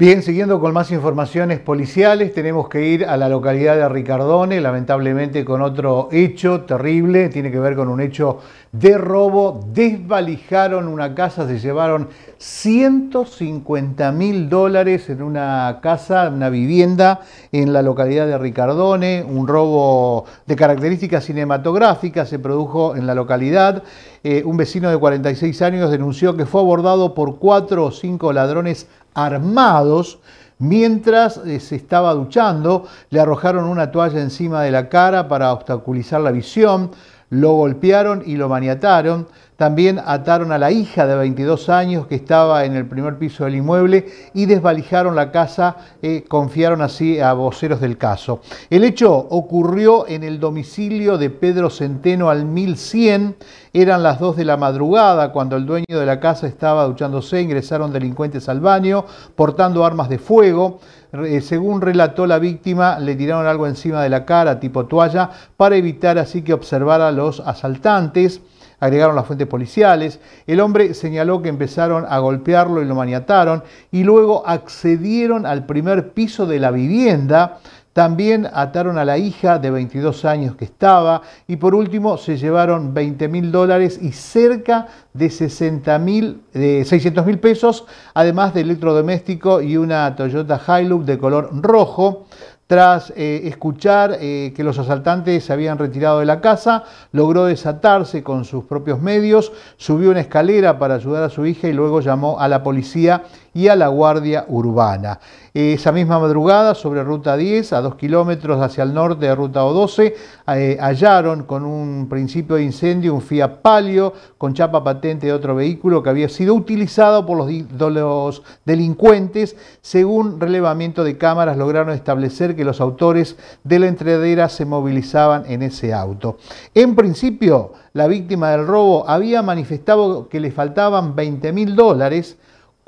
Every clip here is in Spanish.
Bien, siguiendo con más informaciones policiales, tenemos que ir a la localidad de Ricardone, lamentablemente con otro hecho terrible, tiene que ver con un hecho de robo. Desvalijaron una casa, se llevaron 150 mil dólares en una casa, una vivienda en la localidad de Ricardone, un robo de características cinematográficas se produjo en la localidad. Eh, un vecino de 46 años denunció que fue abordado por cuatro o cinco ladrones armados. Mientras eh, se estaba duchando, le arrojaron una toalla encima de la cara para obstaculizar la visión, lo golpearon y lo maniataron. También ataron a la hija de 22 años que estaba en el primer piso del inmueble y desvalijaron la casa, eh, confiaron así a voceros del caso. El hecho ocurrió en el domicilio de Pedro Centeno al 1100. Eran las 2 de la madrugada cuando el dueño de la casa estaba duchándose. Ingresaron delincuentes al baño portando armas de fuego. Eh, según relató la víctima, le tiraron algo encima de la cara, tipo toalla, para evitar así que observara a los asaltantes agregaron las fuentes policiales. El hombre señaló que empezaron a golpearlo y lo maniataron y luego accedieron al primer piso de la vivienda. También ataron a la hija de 22 años que estaba y por último se llevaron 20 mil dólares y cerca de 60 mil, 600 mil pesos, además de electrodoméstico y una Toyota Hilux de color rojo. Tras eh, escuchar eh, que los asaltantes se habían retirado de la casa, logró desatarse con sus propios medios, subió una escalera para ayudar a su hija y luego llamó a la policía y a la Guardia Urbana. Esa misma madrugada, sobre Ruta 10, a dos kilómetros hacia el norte de Ruta O12, eh, hallaron con un principio de incendio un Fiat Palio con chapa patente de otro vehículo que había sido utilizado por los, delincuentes. Según relevamiento de cámaras, lograron establecer que los autores de la entredera se movilizaban en ese auto. En principio, la víctima del robo había manifestado que le faltaban 20 mil dólares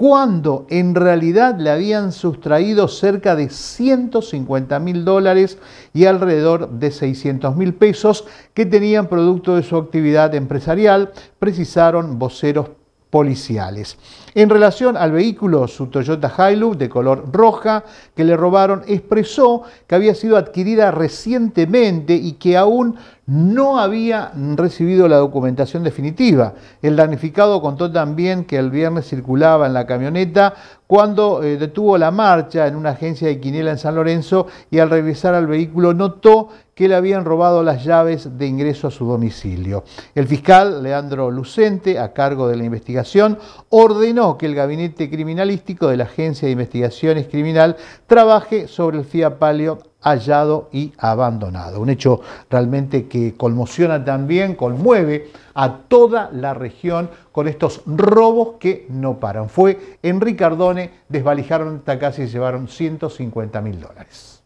cuando en realidad le habían sustraído cerca de 150 mil dólares y alrededor de 600 mil pesos que tenían producto de su actividad empresarial, precisaron voceros policiales. En relación al vehículo, su Toyota Hilux de color roja que le robaron, expresó que había sido adquirida recientemente y que aún no había recibido la documentación definitiva. El damnificado contó también que el viernes circulaba en la camioneta cuando eh, detuvo la marcha en una agencia de Quinela en San Lorenzo y al regresar al vehículo notó que le habían robado las llaves de ingreso a su domicilio. El fiscal Leandro Lucente, a cargo de la investigación, ordenó que el gabinete criminalístico de la Agencia de Investigaciones Criminal trabaje sobre el fiat Palio hallado y abandonado. Un hecho realmente que conmociona también, conmueve a toda la región con estos robos que no paran. Fue en Ricardone, desvalijaron esta casa y llevaron 150 mil dólares.